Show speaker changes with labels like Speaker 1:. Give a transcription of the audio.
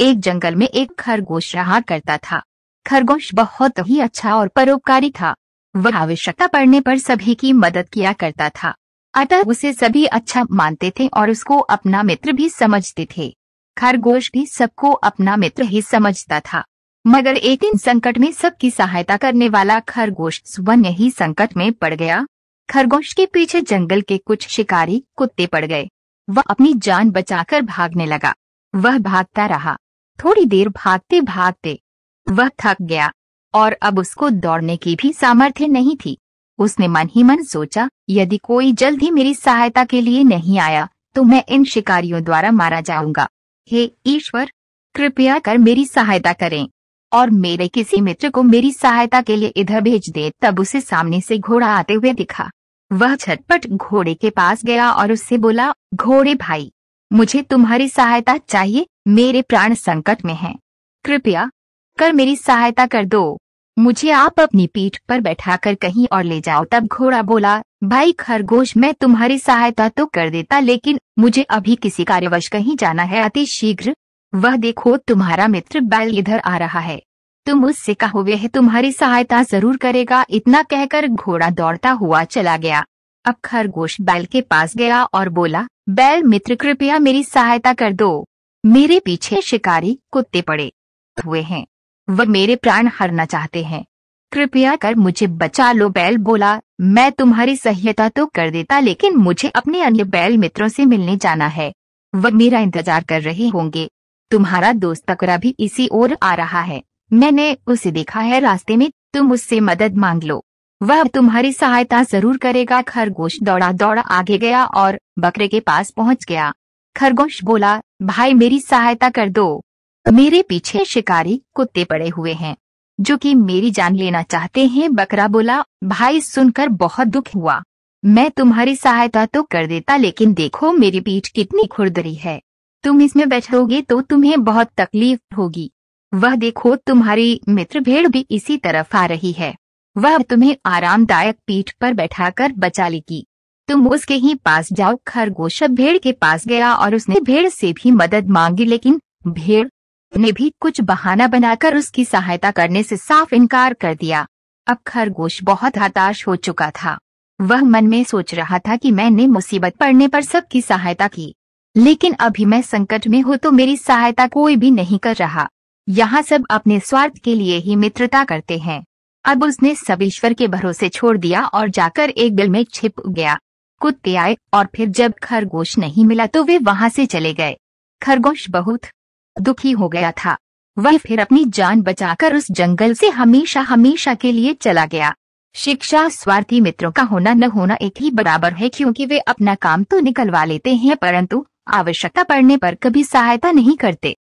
Speaker 1: एक जंगल में एक खरगोश रहा करता था खरगोश बहुत ही अच्छा और परोपकारी था वह आवश्यकता पड़ने पर सभी की मदद किया करता था अतः उसे सभी अच्छा मानते थे और उसको अपना मित्र भी समझते थे खरगोश भी सबको अपना मित्र ही समझता था मगर एक दिन संकट में सबकी सहायता करने वाला खरगोश वन्य ही संकट में पड़ गया खरगोश के पीछे जंगल के कुछ शिकारी कुत्ते पड़ गए वह अपनी जान बचाकर भागने लगा वह भागता रहा थोड़ी देर भागते भागते वह थक गया और अब उसको दौड़ने की भी सामर्थ्य नहीं थी उसने मन ही मन सोचा यदि कोई जल्द ही मेरी सहायता के लिए नहीं आया तो मैं इन शिकारियों द्वारा मारा जाऊंगा हे ईश्वर कृपया कर मेरी सहायता करें और मेरे किसी मित्र को मेरी सहायता के लिए इधर भेज दे तब उसे सामने से घोड़ा आते हुए दिखा वह झटपट घोड़े के पास गया और उससे बोला घोड़े भाई मुझे तुम्हारी सहायता चाहिए मेरे प्राण संकट में हैं। कृपया कर मेरी सहायता कर दो मुझे आप अपनी पीठ पर बैठाकर कहीं और ले जाओ तब घोड़ा बोला भाई खरगोश मैं तुम्हारी सहायता तो कर देता लेकिन मुझे अभी किसी कार्यवश कहीं जाना है अति शीघ्र वह देखो तुम्हारा मित्र बैल इधर आ रहा है तुम उससे कहो वह तुम्हारी सहायता जरूर करेगा इतना कहकर घोड़ा दौड़ता हुआ चला गया अब खरगोश बैल के पास गया और बोला बैल मित्र कृपया मेरी सहायता कर दो मेरे पीछे शिकारी कुत्ते पड़े हुए हैं वह मेरे प्राण हरना चाहते हैं कृपया कर मुझे बचा लो बैल बोला मैं तुम्हारी सहायता तो कर देता लेकिन मुझे अपने अन्य बैल मित्रों से मिलने जाना है वह मेरा इंतजार कर रहे होंगे तुम्हारा दोस्त तकरा भी इसी ओर आ रहा है मैंने उसे देखा है रास्ते में तुम उससे मदद मांग लो वह तुम्हारी सहायता जरूर करेगा खरगोश दौड़ा दौड़ा आगे गया और बकरे के पास पहुंच गया खरगोश बोला भाई मेरी सहायता कर दो मेरे पीछे शिकारी कुत्ते पड़े हुए हैं जो कि मेरी जान लेना चाहते हैं बकरा बोला भाई सुनकर बहुत दुख हुआ मैं तुम्हारी सहायता तो कर देता लेकिन देखो मेरी पीठ कितनी खुरदरी है तुम इसमें बैठोगे तो तुम्हें बहुत तकलीफ होगी वह देखो तुम्हारी मित्र भेड़ भी इसी तरफ आ रही है वह तुम्हें आरामदायक पीठ पर बैठाकर बचा लेगी तुम उसके ही पास जाओ खरगोश भेड़ के पास गया और उसने भेड़ से भी मदद मांगी लेकिन भेड़ ने भी कुछ बहाना बनाकर उसकी सहायता करने से साफ इनकार कर दिया अब खरगोश बहुत हताश हो चुका था वह मन में सोच रहा था कि मैंने मुसीबत पड़ने पर सबकी सहायता की लेकिन अभी मैं संकट में हूँ तो मेरी सहायता कोई भी नहीं कर रहा यहाँ सब अपने स्वार्थ के लिए ही मित्रता करते हैं अब उसने सब ईश्वर के भरोसे छोड़ दिया और जाकर एक बिल में छिप गया कुत्ते आए और फिर जब खरगोश नहीं मिला तो वे वहां से चले गए खरगोश बहुत दुखी हो गया था वह फिर अपनी जान बचाकर उस जंगल से हमेशा हमेशा के लिए चला गया शिक्षा स्वार्थी मित्रों का होना न होना एक ही बराबर है क्योंकि वे अपना काम तो निकलवा लेते हैं परंतु आवश्यकता पड़ने पर कभी सहायता नहीं करते